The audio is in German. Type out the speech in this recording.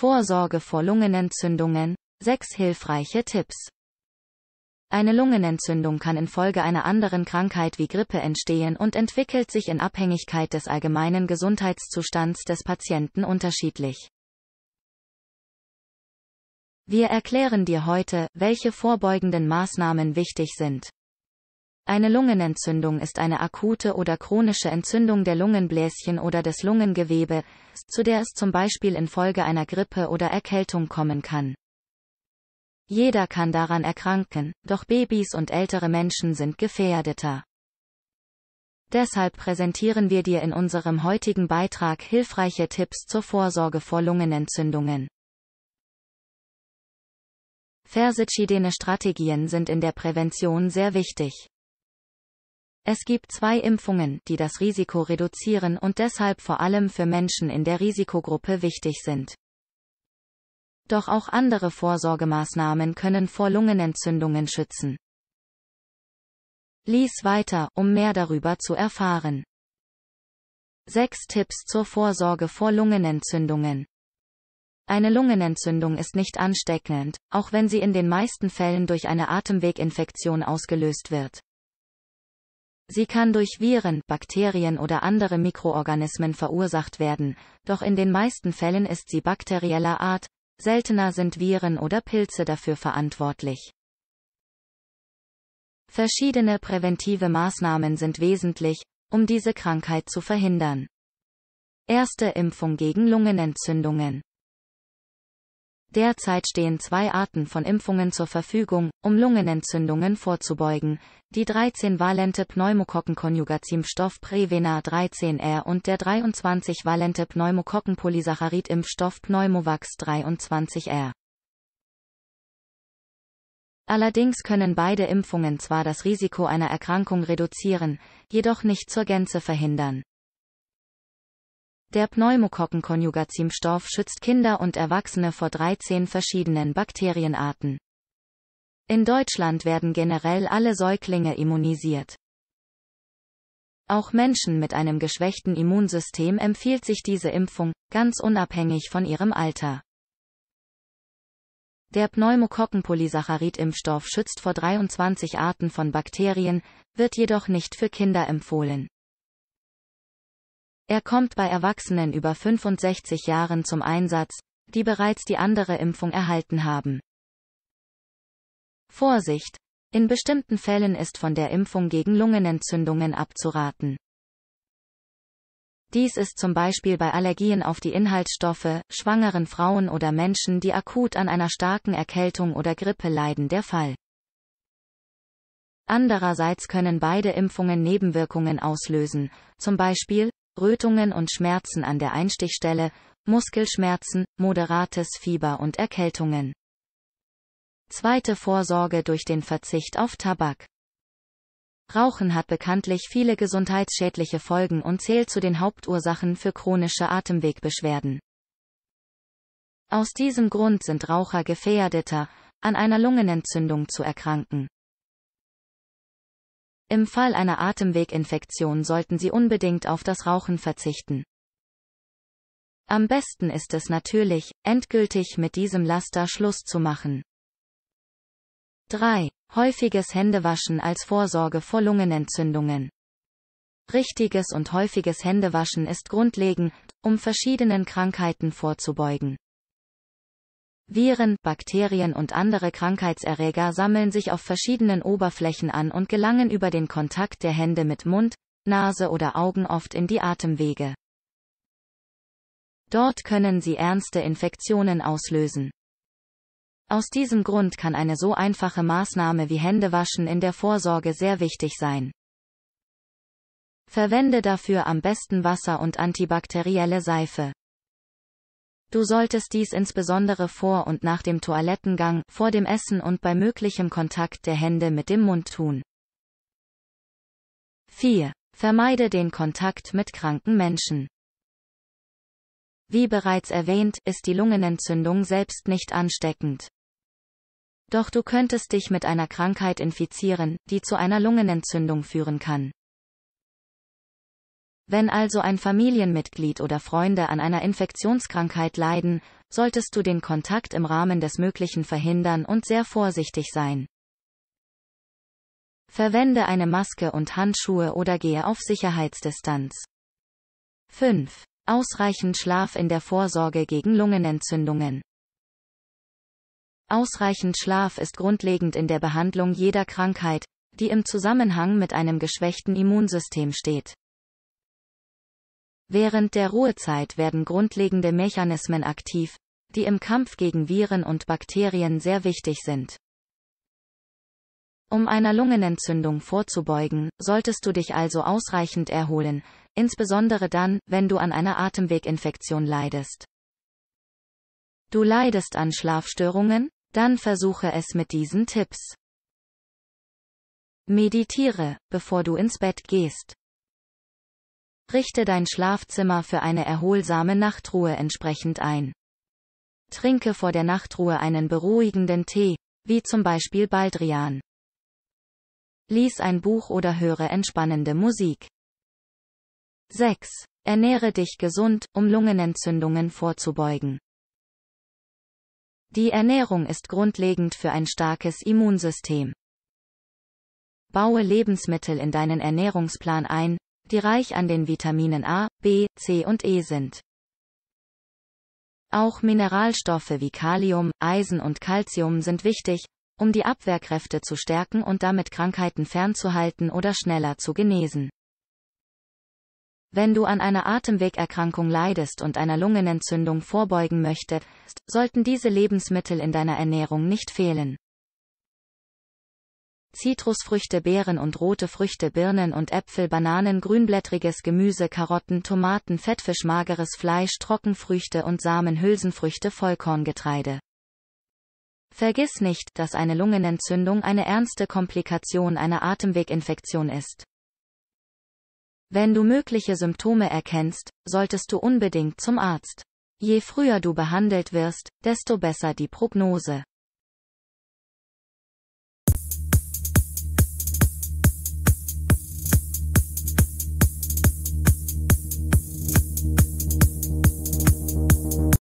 Vorsorge vor Lungenentzündungen, sechs hilfreiche Tipps. Eine Lungenentzündung kann infolge einer anderen Krankheit wie Grippe entstehen und entwickelt sich in Abhängigkeit des allgemeinen Gesundheitszustands des Patienten unterschiedlich. Wir erklären dir heute, welche vorbeugenden Maßnahmen wichtig sind. Eine Lungenentzündung ist eine akute oder chronische Entzündung der Lungenbläschen oder des Lungengewebes, zu der es zum Beispiel infolge einer Grippe oder Erkältung kommen kann. Jeder kann daran erkranken, doch Babys und ältere Menschen sind gefährdeter. Deshalb präsentieren wir dir in unserem heutigen Beitrag hilfreiche Tipps zur Vorsorge vor Lungenentzündungen. Versidschidene Strategien sind in der Prävention sehr wichtig. Es gibt zwei Impfungen, die das Risiko reduzieren und deshalb vor allem für Menschen in der Risikogruppe wichtig sind. Doch auch andere Vorsorgemaßnahmen können vor Lungenentzündungen schützen. Lies weiter, um mehr darüber zu erfahren. 6 Tipps zur Vorsorge vor Lungenentzündungen. Eine Lungenentzündung ist nicht ansteckend, auch wenn sie in den meisten Fällen durch eine Atemweginfektion ausgelöst wird. Sie kann durch Viren, Bakterien oder andere Mikroorganismen verursacht werden, doch in den meisten Fällen ist sie bakterieller Art, seltener sind Viren oder Pilze dafür verantwortlich. Verschiedene präventive Maßnahmen sind wesentlich, um diese Krankheit zu verhindern. Erste Impfung gegen Lungenentzündungen. Derzeit stehen zwei Arten von Impfungen zur Verfügung, um Lungenentzündungen vorzubeugen, die 13-valente Pneumokokkenkonjugatimpfstoff Prevena 13R und der 23-valente Pneumokokkenpolysaccharid-Impfstoff Pneumovax 23R. Allerdings können beide Impfungen zwar das Risiko einer Erkrankung reduzieren, jedoch nicht zur Gänze verhindern. Der Pneumokokkenkonjugatimpfstoff schützt Kinder und Erwachsene vor 13 verschiedenen Bakterienarten. In Deutschland werden generell alle Säuglinge immunisiert. Auch Menschen mit einem geschwächten Immunsystem empfiehlt sich diese Impfung, ganz unabhängig von ihrem Alter. Der Pneumokokkenpolysaccharid-Impfstoff schützt vor 23 Arten von Bakterien, wird jedoch nicht für Kinder empfohlen. Er kommt bei Erwachsenen über 65 Jahren zum Einsatz, die bereits die andere Impfung erhalten haben. Vorsicht! In bestimmten Fällen ist von der Impfung gegen Lungenentzündungen abzuraten. Dies ist zum Beispiel bei Allergien auf die Inhaltsstoffe, schwangeren Frauen oder Menschen, die akut an einer starken Erkältung oder Grippe leiden, der Fall. Andererseits können beide Impfungen Nebenwirkungen auslösen, zum Beispiel Rötungen und Schmerzen an der Einstichstelle, Muskelschmerzen, moderates Fieber und Erkältungen. Zweite Vorsorge durch den Verzicht auf Tabak. Rauchen hat bekanntlich viele gesundheitsschädliche Folgen und zählt zu den Hauptursachen für chronische Atemwegbeschwerden. Aus diesem Grund sind Raucher gefährdeter, an einer Lungenentzündung zu erkranken. Im Fall einer Atemweginfektion sollten Sie unbedingt auf das Rauchen verzichten. Am besten ist es natürlich, endgültig mit diesem Laster Schluss zu machen. 3. Häufiges Händewaschen als Vorsorge vor Lungenentzündungen. Richtiges und häufiges Händewaschen ist grundlegend, um verschiedenen Krankheiten vorzubeugen. Viren, Bakterien und andere Krankheitserreger sammeln sich auf verschiedenen Oberflächen an und gelangen über den Kontakt der Hände mit Mund, Nase oder Augen oft in die Atemwege. Dort können sie ernste Infektionen auslösen. Aus diesem Grund kann eine so einfache Maßnahme wie Händewaschen in der Vorsorge sehr wichtig sein. Verwende dafür am besten Wasser und antibakterielle Seife. Du solltest dies insbesondere vor und nach dem Toilettengang, vor dem Essen und bei möglichem Kontakt der Hände mit dem Mund tun. 4. Vermeide den Kontakt mit kranken Menschen. Wie bereits erwähnt, ist die Lungenentzündung selbst nicht ansteckend. Doch du könntest dich mit einer Krankheit infizieren, die zu einer Lungenentzündung führen kann. Wenn also ein Familienmitglied oder Freunde an einer Infektionskrankheit leiden, solltest du den Kontakt im Rahmen des Möglichen verhindern und sehr vorsichtig sein. Verwende eine Maske und Handschuhe oder gehe auf Sicherheitsdistanz. 5. Ausreichend Schlaf in der Vorsorge gegen Lungenentzündungen. Ausreichend Schlaf ist grundlegend in der Behandlung jeder Krankheit, die im Zusammenhang mit einem geschwächten Immunsystem steht. Während der Ruhezeit werden grundlegende Mechanismen aktiv, die im Kampf gegen Viren und Bakterien sehr wichtig sind. Um einer Lungenentzündung vorzubeugen, solltest du dich also ausreichend erholen, insbesondere dann, wenn du an einer Atemweginfektion leidest. Du leidest an Schlafstörungen? Dann versuche es mit diesen Tipps. Meditiere, bevor du ins Bett gehst. Richte dein Schlafzimmer für eine erholsame Nachtruhe entsprechend ein. Trinke vor der Nachtruhe einen beruhigenden Tee, wie zum Beispiel Baldrian. Lies ein Buch oder höre entspannende Musik. 6. Ernähre dich gesund, um Lungenentzündungen vorzubeugen. Die Ernährung ist grundlegend für ein starkes Immunsystem. Baue Lebensmittel in deinen Ernährungsplan ein, die reich an den Vitaminen A, B, C und E sind. Auch Mineralstoffe wie Kalium, Eisen und Calcium sind wichtig, um die Abwehrkräfte zu stärken und damit Krankheiten fernzuhalten oder schneller zu genesen. Wenn du an einer Atemwegerkrankung leidest und einer Lungenentzündung vorbeugen möchtest, sollten diese Lebensmittel in deiner Ernährung nicht fehlen. Zitrusfrüchte, Beeren und rote Früchte, Birnen und Äpfel, Bananen, grünblättriges Gemüse, Karotten, Tomaten, Fettfisch, mageres Fleisch, Trockenfrüchte und Samen, Hülsenfrüchte, Vollkorngetreide. Vergiss nicht, dass eine Lungenentzündung eine ernste Komplikation einer Atemweginfektion ist. Wenn du mögliche Symptome erkennst, solltest du unbedingt zum Arzt. Je früher du behandelt wirst, desto besser die Prognose.